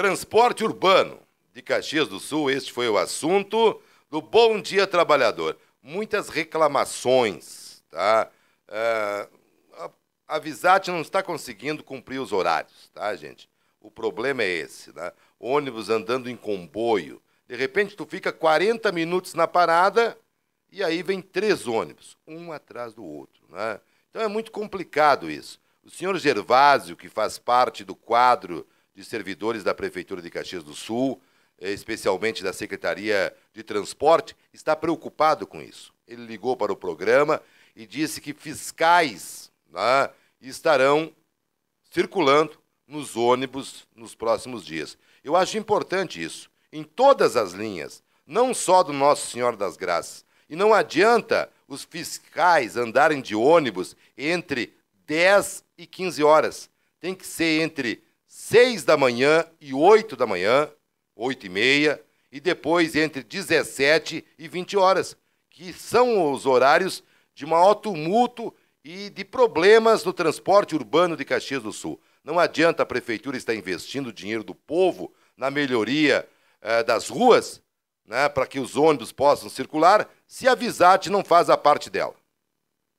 Transporte urbano de Caxias do Sul, este foi o assunto do Bom Dia Trabalhador. Muitas reclamações, tá? Uh, a Visate não está conseguindo cumprir os horários, tá, gente? O problema é esse, né? Ônibus andando em comboio. De repente, tu fica 40 minutos na parada e aí vem três ônibus, um atrás do outro, né? Então é muito complicado isso. O senhor Gervásio, que faz parte do quadro de servidores da Prefeitura de Caxias do Sul, eh, especialmente da Secretaria de Transporte, está preocupado com isso. Ele ligou para o programa e disse que fiscais né, estarão circulando nos ônibus nos próximos dias. Eu acho importante isso, em todas as linhas, não só do Nosso Senhor das Graças. E não adianta os fiscais andarem de ônibus entre 10 e 15 horas. Tem que ser entre 6 da manhã e 8 da manhã, 8 e meia, e depois entre 17 e 20 horas, que são os horários de maior tumulto e de problemas no transporte urbano de Caxias do Sul. Não adianta a prefeitura estar investindo o dinheiro do povo na melhoria eh, das ruas, né, para que os ônibus possam circular, se a Visate não faz a parte dela.